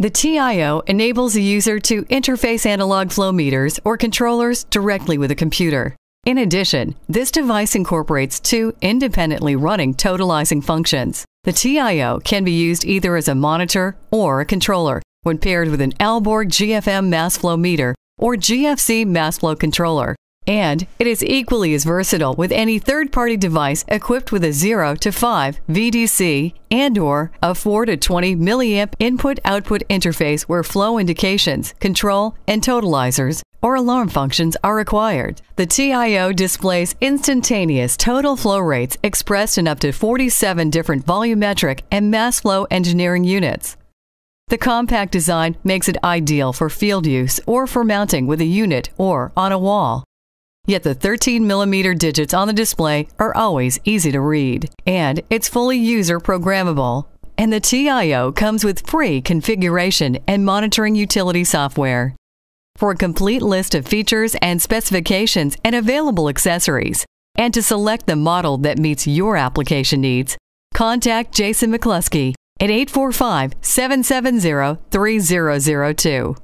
The TIO enables a user to interface analog flow meters or controllers directly with a computer. In addition, this device incorporates two independently running totalizing functions. The TIO can be used either as a monitor or a controller when paired with an Alborg GFM mass flow meter or GFC mass flow controller. And it is equally as versatile with any third-party device equipped with a 0 to 5 VDC and or a 4 to 20 milliamp input-output interface where flow indications, control, and totalizers or alarm functions are required. The TIO displays instantaneous total flow rates expressed in up to 47 different volumetric and mass flow engineering units. The compact design makes it ideal for field use or for mounting with a unit or on a wall. Yet the 13 millimeter digits on the display are always easy to read. And it's fully user programmable. And the TIO comes with free configuration and monitoring utility software. For a complete list of features and specifications and available accessories, and to select the model that meets your application needs, contact Jason McCluskey at 845 770 3002.